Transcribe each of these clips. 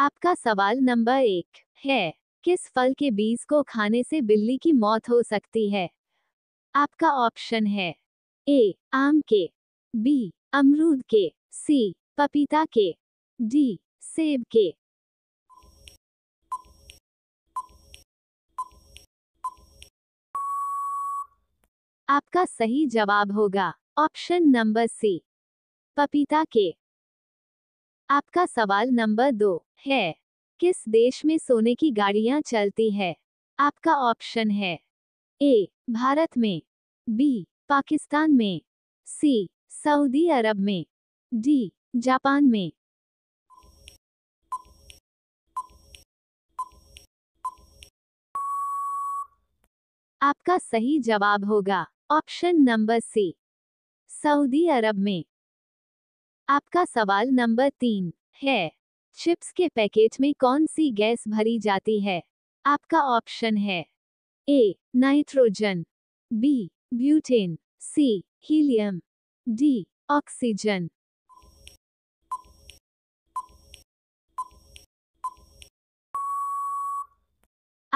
आपका सवाल नंबर एक है किस फल के बीज को खाने से बिल्ली की मौत हो सकती है आपका ऑप्शन है ए आम के बी अमरूद के सी पपीता के डी सेब के आपका सही जवाब होगा ऑप्शन नंबर सी पपीता के आपका सवाल नंबर दो है किस देश में सोने की गाड़ियां चलती है आपका ऑप्शन है ए भारत में बी पाकिस्तान में सी सऊदी अरब में डी जापान में आपका सही जवाब होगा ऑप्शन नंबर सी सऊदी अरब में आपका सवाल नंबर तीन है चिप्स के पैकेट में कौन सी गैस भरी जाती है आपका ऑप्शन है A nitrogen B butane C helium D oxygen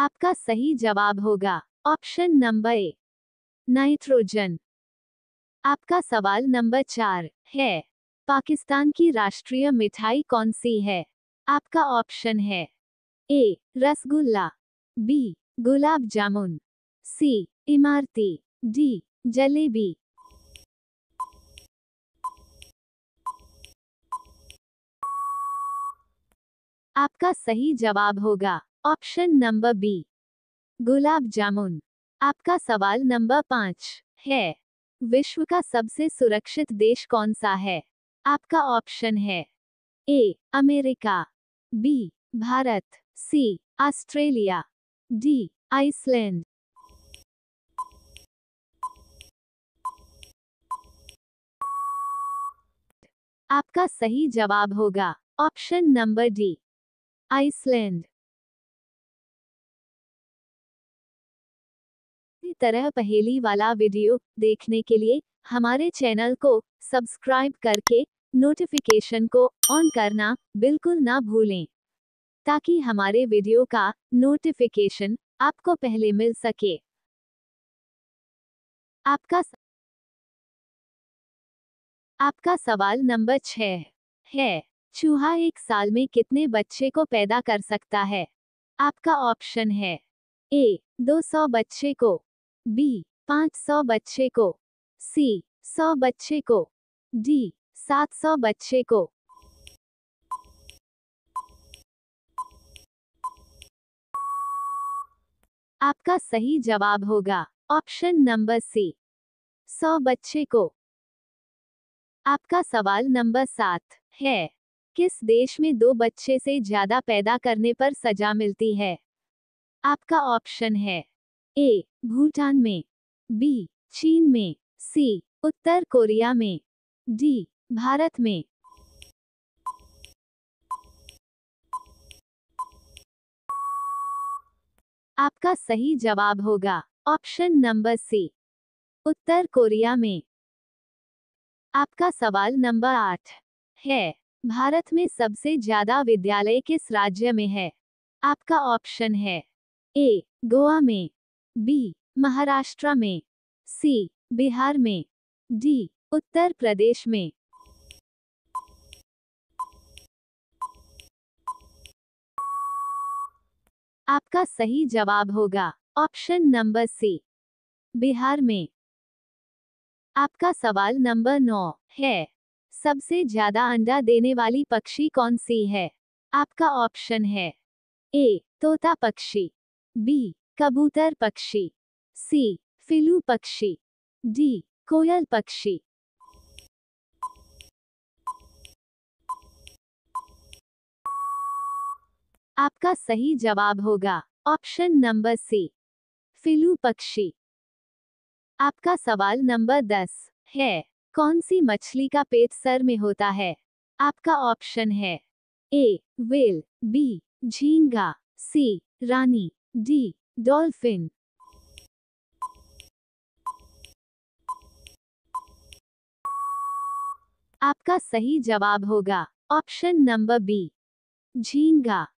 आपका सही जवाब होगा ऑप्शन नंबर ए नाइट्रोजन आपका सवाल नंबर चार है पाकिस्तान की राष्ट्रीय मिठाई कौन सी है आपका ऑप्शन है ए रसगुल्ला बी गुलाब जामुन सी इमारती डी जलेबी आपका सही जवाब होगा option number B gulab jamun आपका सवाल नंबर पांच है विश्व का सबसे सुरक्षित देश कौन सा है आपका ऑप्शन है A America B Bharat C Australia D Iceland आपका सही जवाब होगा ऑप्शन नंबर डी आइसलैंड इसी तरह पहेली वाला वीडियो देखने के लिए हमारे चैनल को सब्सक्राइब करके नोटिफिकेशन को ऑन करना बिल्कुल ना भूलें ताकि हमारे वीडियो का नोटिफिकेशन आपको पहले मिल सके आपका आपका सवाल नंबर छ है चूहा एक साल में कितने बच्चे को पैदा कर सकता है आपका ऑप्शन है ए 200 बच्चे को बी 500 बच्चे को सी 100 बच्चे को डी 700 बच्चे को आपका सही जवाब होगा ऑप्शन नंबर सी सौ बच्चे को आपका सवाल नंबर सात है किस देश में दो बच्चे से ज्यादा पैदा करने पर सजा मिलती है आपका ऑप्शन है ए भूटान में बी चीन में सी उत्तर कोरिया में डी भारत में आपका सही जवाब होगा ऑप्शन नंबर सी उत्तर कोरिया में आपका सवाल नंबर आठ है भारत में सबसे ज्यादा विद्यालय किस राज्य में है आपका ऑप्शन है ए गोवा में बी महाराष्ट्र में सी बिहार में डी उत्तर प्रदेश में आपका सही जवाब होगा ऑप्शन नंबर सी बिहार में आपका सवाल नंबर नौ है सबसे ज्यादा अंडा देने वाली पक्षी कौन सी है आपका ऑप्शन है ए तोता पक्षी बी कबूतर पक्षी सी फिलू पक्षी डी कोयल पक्षी आपका सही जवाब होगा ऑप्शन नंबर सी फिलू पक्षी आपका सवाल नंबर दस है कौन सी मछली का पेट सर में होता है आपका ऑप्शन है ए वेल बी झींगा सी रानी डी डॉल्फिन आपका सही जवाब होगा ऑप्शन नंबर बी झींगा